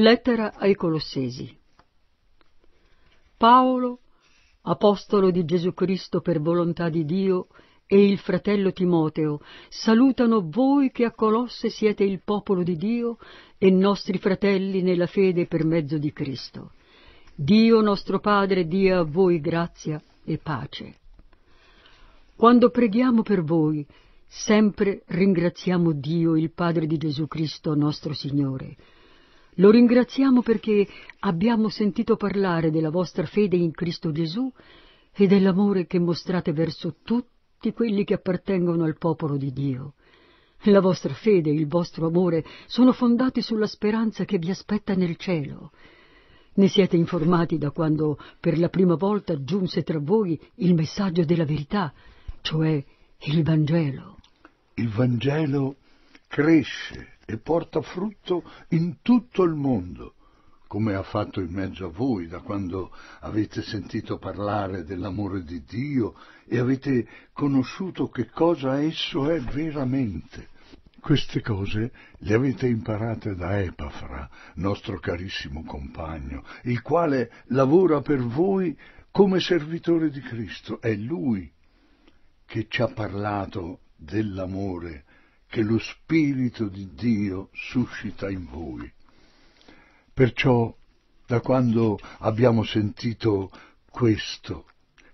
Lettera ai Colossesi Paolo, apostolo di Gesù Cristo per volontà di Dio, e il fratello Timoteo salutano voi che a Colosse siete il popolo di Dio e nostri fratelli nella fede per mezzo di Cristo. Dio nostro Padre dia a voi grazia e pace. Quando preghiamo per voi, sempre ringraziamo Dio, il Padre di Gesù Cristo, nostro Signore, lo ringraziamo perché abbiamo sentito parlare della vostra fede in Cristo Gesù e dell'amore che mostrate verso tutti quelli che appartengono al popolo di Dio. La vostra fede e il vostro amore sono fondati sulla speranza che vi aspetta nel cielo. Ne siete informati da quando per la prima volta giunse tra voi il messaggio della verità, cioè il Vangelo. Il Vangelo cresce e porta frutto in tutto il mondo, come ha fatto in mezzo a voi da quando avete sentito parlare dell'amore di Dio e avete conosciuto che cosa esso è veramente. Queste cose le avete imparate da Epafra, nostro carissimo compagno, il quale lavora per voi come servitore di Cristo. È lui che ci ha parlato dell'amore che lo Spirito di Dio suscita in voi. Perciò, da quando abbiamo sentito questo,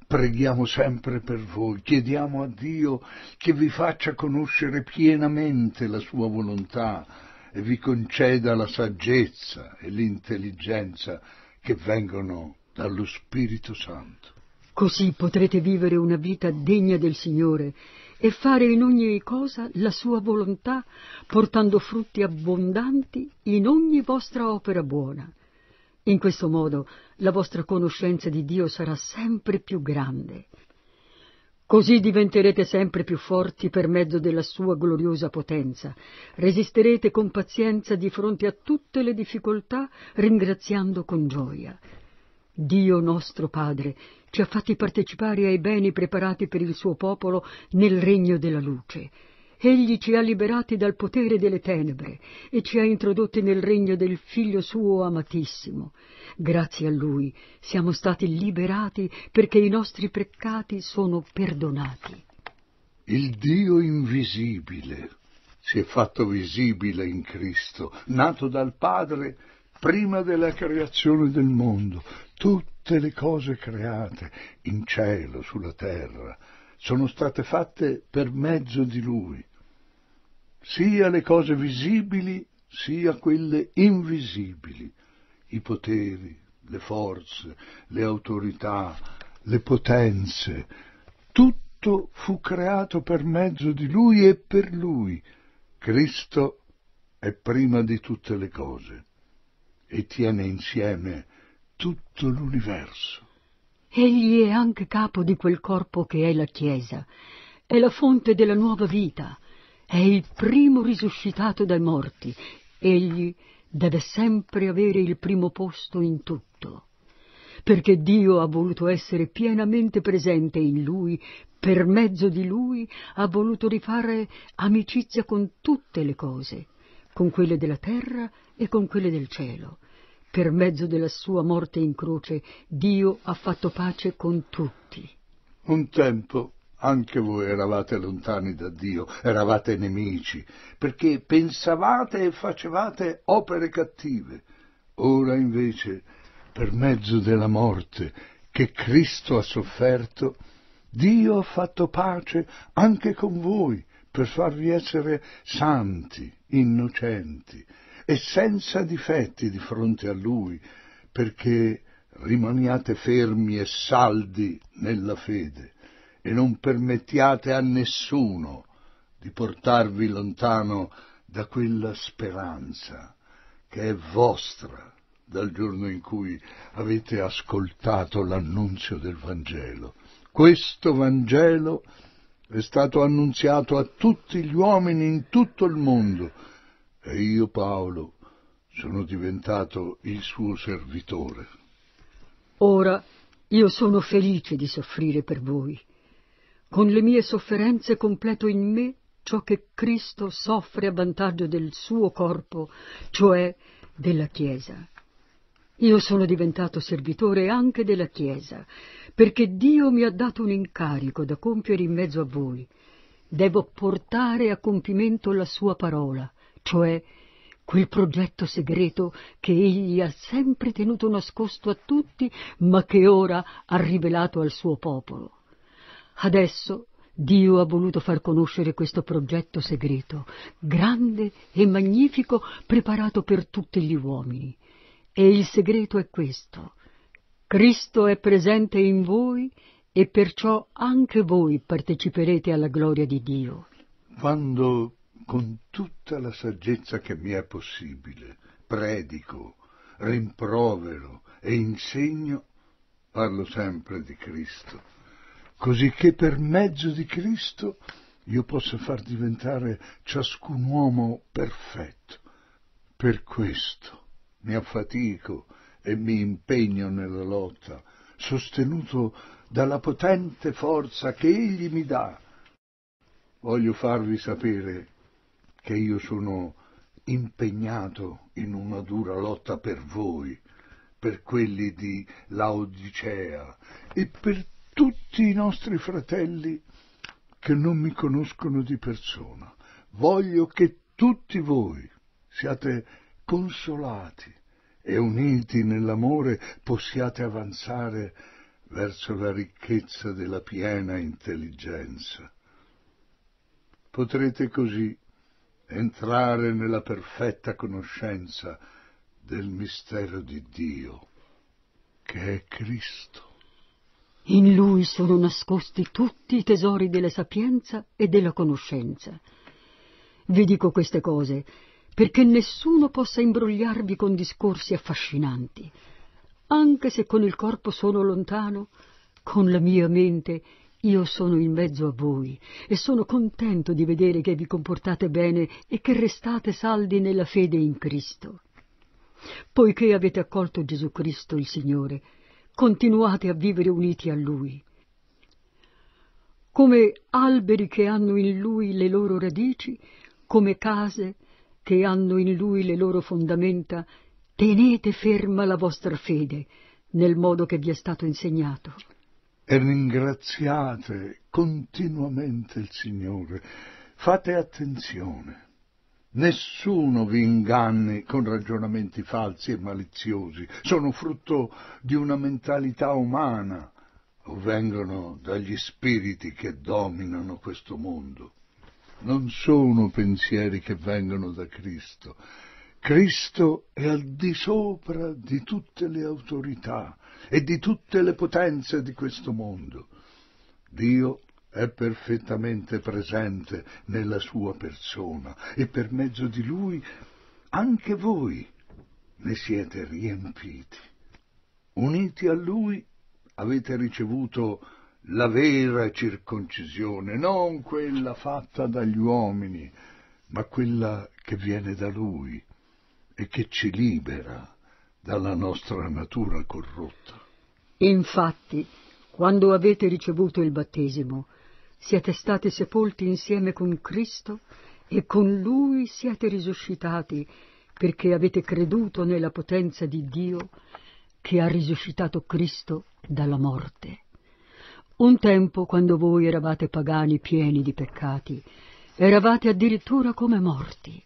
preghiamo sempre per voi, chiediamo a Dio che vi faccia conoscere pienamente la sua volontà e vi conceda la saggezza e l'intelligenza che vengono dallo Spirito Santo. Così potrete vivere una vita degna del Signore e fare in ogni cosa la sua volontà, portando frutti abbondanti in ogni vostra opera buona. In questo modo la vostra conoscenza di Dio sarà sempre più grande. Così diventerete sempre più forti per mezzo della sua gloriosa potenza. Resisterete con pazienza di fronte a tutte le difficoltà, ringraziando con gioia. Dio nostro Padre, ci ha fatti partecipare ai beni preparati per il suo popolo nel regno della luce. Egli ci ha liberati dal potere delle tenebre e ci ha introdotti nel regno del Figlio suo amatissimo. Grazie a Lui siamo stati liberati perché i nostri peccati sono perdonati. Il Dio invisibile si è fatto visibile in Cristo, nato dal Padre prima della creazione del mondo. Tutto tutte le cose create in cielo, sulla terra, sono state fatte per mezzo di Lui, sia le cose visibili sia quelle invisibili, i poteri, le forze, le autorità, le potenze, tutto fu creato per mezzo di Lui e per Lui. Cristo è prima di tutte le cose e tiene insieme tutto l'universo. Egli è anche capo di quel corpo che è la Chiesa, è la fonte della nuova vita, è il primo risuscitato dai morti. Egli deve sempre avere il primo posto in tutto, perché Dio ha voluto essere pienamente presente in Lui, per mezzo di Lui ha voluto rifare amicizia con tutte le cose, con quelle della terra e con quelle del cielo, per mezzo della sua morte in croce, Dio ha fatto pace con tutti. Un tempo anche voi eravate lontani da Dio, eravate nemici, perché pensavate e facevate opere cattive. Ora invece, per mezzo della morte che Cristo ha sofferto, Dio ha fatto pace anche con voi per farvi essere santi, innocenti, e senza difetti di fronte a Lui, perché rimaniate fermi e saldi nella fede e non permettiate a nessuno di portarvi lontano da quella speranza che è vostra dal giorno in cui avete ascoltato l'annunzio del Vangelo. Questo Vangelo è stato annunziato a tutti gli uomini in tutto il mondo, e io Paolo sono diventato il suo servitore. Ora io sono felice di soffrire per voi. Con le mie sofferenze completo in me ciò che Cristo soffre a vantaggio del suo corpo, cioè della Chiesa. Io sono diventato servitore anche della Chiesa, perché Dio mi ha dato un incarico da compiere in mezzo a voi. Devo portare a compimento la sua parola, cioè quel progetto segreto che egli ha sempre tenuto nascosto a tutti, ma che ora ha rivelato al suo popolo. Adesso Dio ha voluto far conoscere questo progetto segreto, grande e magnifico, preparato per tutti gli uomini. E il segreto è questo. Cristo è presente in voi e perciò anche voi parteciperete alla gloria di Dio. Quando con tutta la saggezza che mi è possibile, predico, rimprovero e insegno, parlo sempre di Cristo, così che per mezzo di Cristo io possa far diventare ciascun uomo perfetto. Per questo mi affatico e mi impegno nella lotta, sostenuto dalla potente forza che Egli mi dà. Voglio farvi sapere che io sono impegnato in una dura lotta per voi, per quelli di Laodicea e per tutti i nostri fratelli che non mi conoscono di persona. Voglio che tutti voi siate consolati e uniti nell'amore possiate avanzare verso la ricchezza della piena intelligenza. Potrete così entrare nella perfetta conoscenza del mistero di Dio, che è Cristo. In lui sono nascosti tutti i tesori della sapienza e della conoscenza. Vi dico queste cose perché nessuno possa imbrogliarvi con discorsi affascinanti, anche se con il corpo sono lontano, con la mia mente io sono in mezzo a voi e sono contento di vedere che vi comportate bene e che restate saldi nella fede in Cristo. Poiché avete accolto Gesù Cristo il Signore, continuate a vivere uniti a Lui. Come alberi che hanno in Lui le loro radici, come case che hanno in Lui le loro fondamenta, tenete ferma la vostra fede nel modo che vi è stato insegnato e ringraziate continuamente il Signore. Fate attenzione. Nessuno vi inganni con ragionamenti falsi e maliziosi, sono frutto di una mentalità umana o vengono dagli spiriti che dominano questo mondo. Non sono pensieri che vengono da Cristo. Cristo è al di sopra di tutte le autorità, e di tutte le potenze di questo mondo. Dio è perfettamente presente nella sua persona e per mezzo di lui anche voi ne siete riempiti. Uniti a lui avete ricevuto la vera circoncisione, non quella fatta dagli uomini, ma quella che viene da lui e che ci libera dalla nostra natura corrotta. Infatti, quando avete ricevuto il battesimo, siete stati sepolti insieme con Cristo e con Lui siete risuscitati perché avete creduto nella potenza di Dio che ha risuscitato Cristo dalla morte. Un tempo, quando voi eravate pagani pieni di peccati, eravate addirittura come morti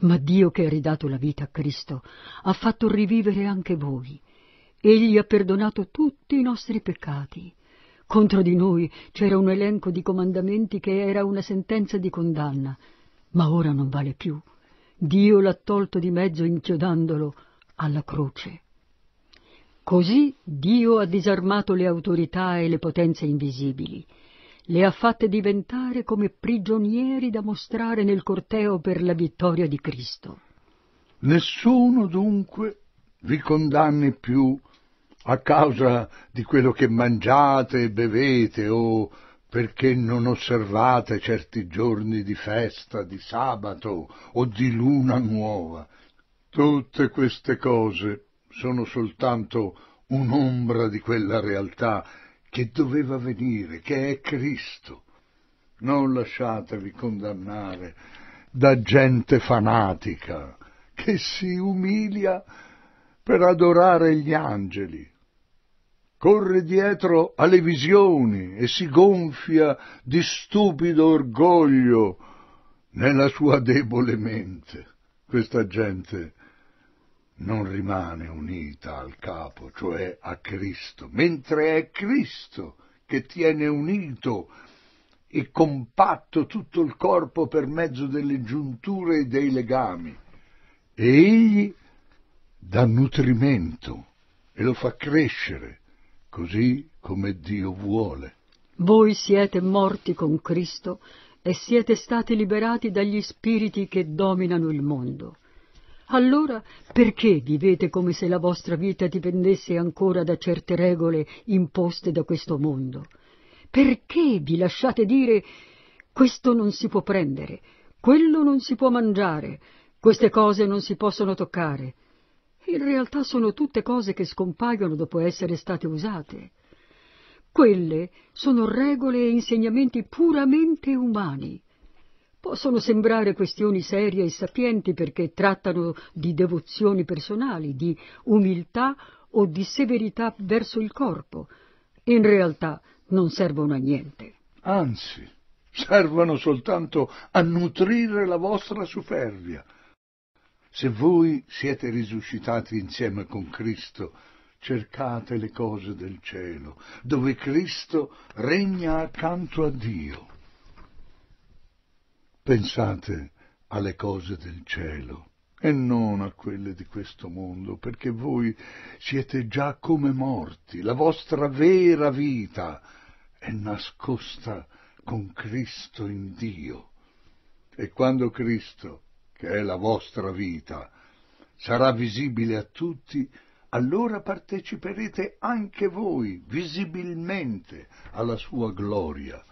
ma Dio che ha ridato la vita a Cristo ha fatto rivivere anche voi. Egli ha perdonato tutti i nostri peccati. Contro di noi c'era un elenco di comandamenti che era una sentenza di condanna, ma ora non vale più. Dio l'ha tolto di mezzo inchiodandolo alla croce. Così Dio ha disarmato le autorità e le potenze invisibili le ha fatte diventare come prigionieri da mostrare nel corteo per la vittoria di Cristo. Nessuno dunque vi condanni più a causa di quello che mangiate e bevete o perché non osservate certi giorni di festa, di sabato o di luna nuova. Tutte queste cose sono soltanto un'ombra di quella realtà che doveva venire, che è Cristo. Non lasciatevi condannare da gente fanatica che si umilia per adorare gli angeli. Corre dietro alle visioni e si gonfia di stupido orgoglio nella sua debole mente. Questa gente non rimane unita al capo, cioè a Cristo, mentre è Cristo che tiene unito e compatto tutto il corpo per mezzo delle giunture e dei legami. E egli dà nutrimento e lo fa crescere, così come Dio vuole. Voi siete morti con Cristo e siete stati liberati dagli spiriti che dominano il mondo. Allora perché vivete come se la vostra vita dipendesse ancora da certe regole imposte da questo mondo? Perché vi lasciate dire questo non si può prendere, quello non si può mangiare, queste cose non si possono toccare? In realtà sono tutte cose che scompaiono dopo essere state usate. Quelle sono regole e insegnamenti puramente umani Possono sembrare questioni serie e sapienti perché trattano di devozioni personali, di umiltà o di severità verso il corpo. In realtà non servono a niente. Anzi, servono soltanto a nutrire la vostra superbia. Se voi siete risuscitati insieme con Cristo, cercate le cose del cielo, dove Cristo regna accanto a Dio. Pensate alle cose del cielo e non a quelle di questo mondo, perché voi siete già come morti, la vostra vera vita è nascosta con Cristo in Dio. E quando Cristo, che è la vostra vita, sarà visibile a tutti, allora parteciperete anche voi visibilmente alla sua gloria.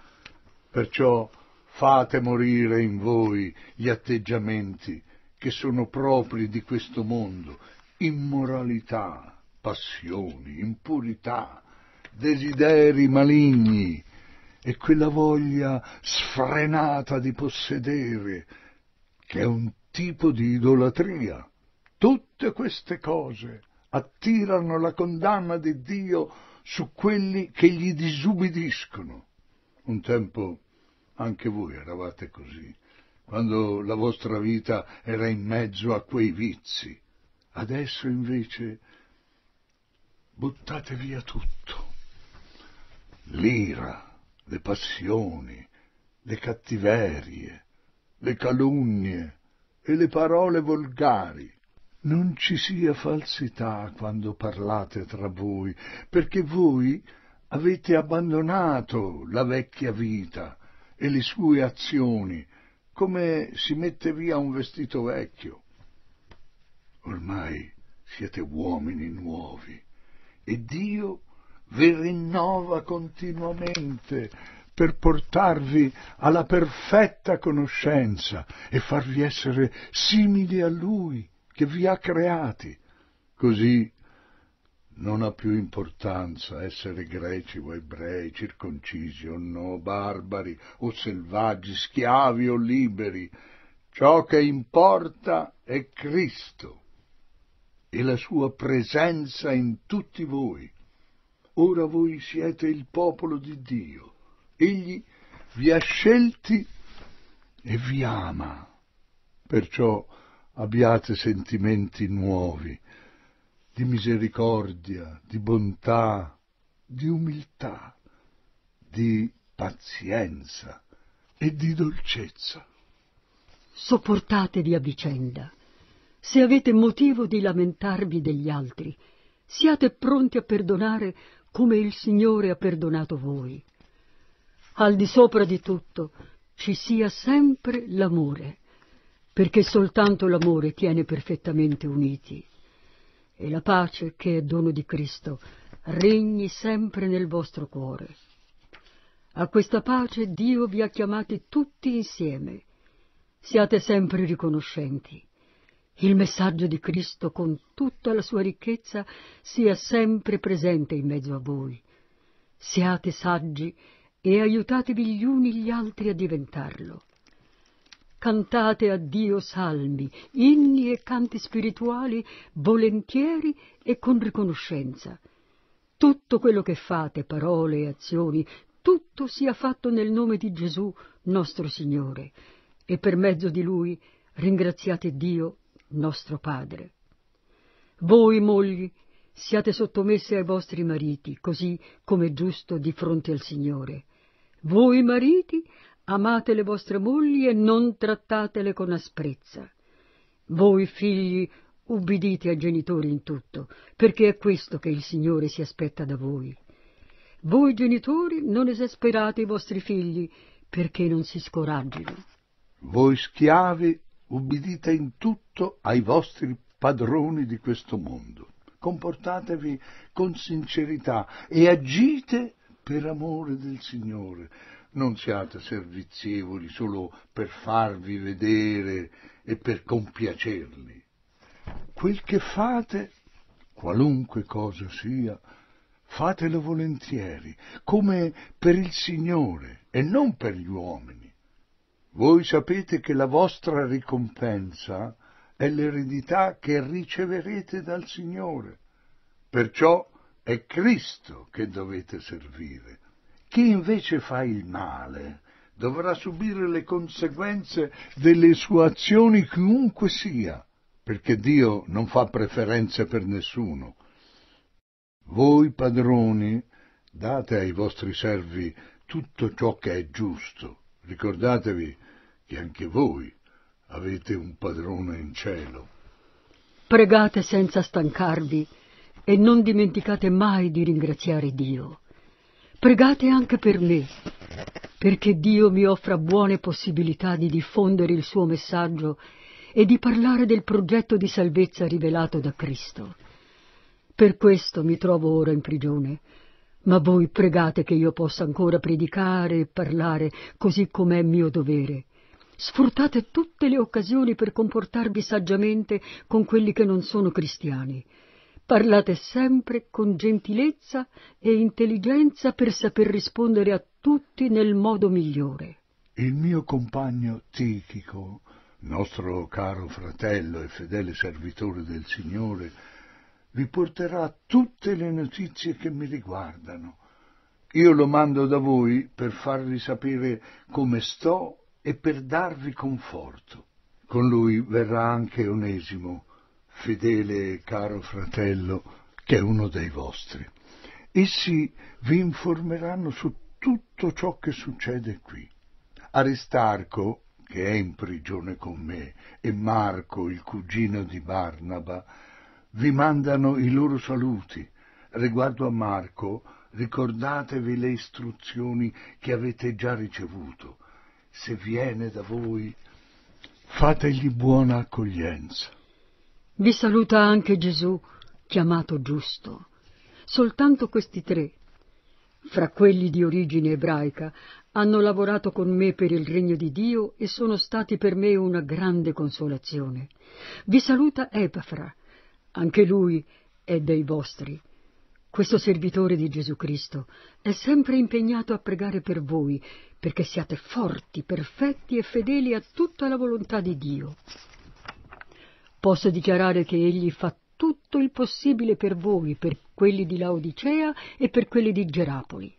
Perciò fate morire in voi gli atteggiamenti che sono propri di questo mondo, immoralità, passioni, impurità, desideri maligni e quella voglia sfrenata di possedere, che è un tipo di idolatria. Tutte queste cose attirano la condanna di Dio su quelli che gli disubbidiscono. Un tempo anche voi eravate così, quando la vostra vita era in mezzo a quei vizi. Adesso invece buttate via tutto. L'ira, le passioni, le cattiverie, le calunnie e le parole volgari. Non ci sia falsità quando parlate tra voi, perché voi avete abbandonato la vecchia vita e le sue azioni, come si mette via un vestito vecchio. Ormai siete uomini nuovi e Dio vi rinnova continuamente per portarvi alla perfetta conoscenza e farvi essere simili a Lui che vi ha creati. Così non ha più importanza essere greci o ebrei, circoncisi o no, barbari o selvaggi, schiavi o liberi. Ciò che importa è Cristo e la sua presenza in tutti voi. Ora voi siete il popolo di Dio. Egli vi ha scelti e vi ama. Perciò abbiate sentimenti nuovi di misericordia, di bontà, di umiltà, di pazienza e di dolcezza. Sopportatevi a vicenda. Se avete motivo di lamentarvi degli altri, siate pronti a perdonare come il Signore ha perdonato voi. Al di sopra di tutto ci sia sempre l'amore, perché soltanto l'amore tiene perfettamente uniti e la pace che è dono di Cristo regni sempre nel vostro cuore. A questa pace Dio vi ha chiamati tutti insieme. Siate sempre riconoscenti. Il messaggio di Cristo con tutta la sua ricchezza sia sempre presente in mezzo a voi. Siate saggi e aiutatevi gli uni gli altri a diventarlo cantate a Dio salmi, inni e canti spirituali volentieri e con riconoscenza. Tutto quello che fate, parole e azioni, tutto sia fatto nel nome di Gesù, nostro Signore, e per mezzo di Lui ringraziate Dio, nostro Padre. Voi, mogli, siate sottomesse ai vostri mariti, così come è giusto di fronte al Signore. Voi, mariti, Amate le vostre mogli e non trattatele con asprezza. Voi figli ubbidite ai genitori in tutto, perché è questo che il Signore si aspetta da voi. Voi genitori non esasperate i vostri figli, perché non si scoraggino. Voi schiavi ubbidite in tutto ai vostri padroni di questo mondo. Comportatevi con sincerità e agite per amore del Signore, non siate servizievoli solo per farvi vedere e per compiacerli. Quel che fate, qualunque cosa sia, fatelo volentieri, come per il Signore e non per gli uomini. Voi sapete che la vostra ricompensa è l'eredità che riceverete dal Signore. Perciò è Cristo che dovete servire chi invece fa il male dovrà subire le conseguenze delle sue azioni chiunque sia, perché Dio non fa preferenze per nessuno. Voi padroni date ai vostri servi tutto ciò che è giusto. Ricordatevi che anche voi avete un padrone in cielo. Pregate senza stancarvi e non dimenticate mai di ringraziare Dio. Pregate anche per me, perché Dio mi offra buone possibilità di diffondere il suo messaggio e di parlare del progetto di salvezza rivelato da Cristo. Per questo mi trovo ora in prigione, ma voi pregate che io possa ancora predicare e parlare così com'è mio dovere. Sfruttate tutte le occasioni per comportarvi saggiamente con quelli che non sono cristiani Parlate sempre con gentilezza e intelligenza per saper rispondere a tutti nel modo migliore. Il mio compagno Tichico, nostro caro fratello e fedele servitore del Signore, vi porterà tutte le notizie che mi riguardano. Io lo mando da voi per farvi sapere come sto e per darvi conforto. Con lui verrà anche Onesimo, fedele e caro fratello, che è uno dei vostri. Essi vi informeranno su tutto ciò che succede qui. Aristarco, che è in prigione con me, e Marco, il cugino di Barnaba, vi mandano i loro saluti. Riguardo a Marco, ricordatevi le istruzioni che avete già ricevuto. Se viene da voi, fategli buona accoglienza. Vi saluta anche Gesù, chiamato giusto. Soltanto questi tre, fra quelli di origine ebraica, hanno lavorato con me per il regno di Dio e sono stati per me una grande consolazione. Vi saluta Epafra, anche lui è dei vostri. Questo servitore di Gesù Cristo è sempre impegnato a pregare per voi, perché siate forti, perfetti e fedeli a tutta la volontà di Dio. Posso dichiarare che egli fa tutto il possibile per voi, per quelli di Laodicea e per quelli di Gerapoli.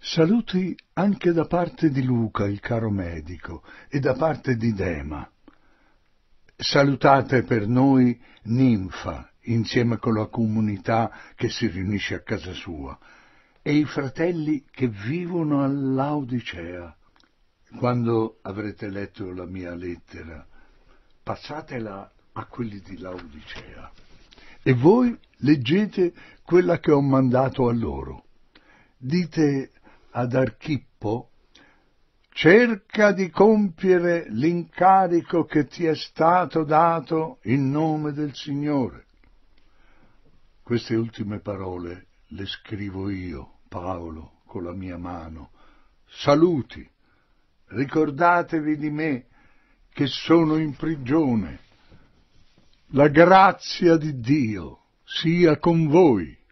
Saluti anche da parte di Luca, il caro medico, e da parte di Dema. Salutate per noi Ninfa, insieme con la comunità che si riunisce a casa sua, e i fratelli che vivono all'Odicea. Quando avrete letto la mia lettera, passatela a quelli di Laodicea. E voi leggete quella che ho mandato a loro. Dite ad Archippo, cerca di compiere l'incarico che ti è stato dato in nome del Signore. Queste ultime parole le scrivo io, Paolo, con la mia mano. Saluti, ricordatevi di me che sono in prigione la grazia di Dio sia con voi.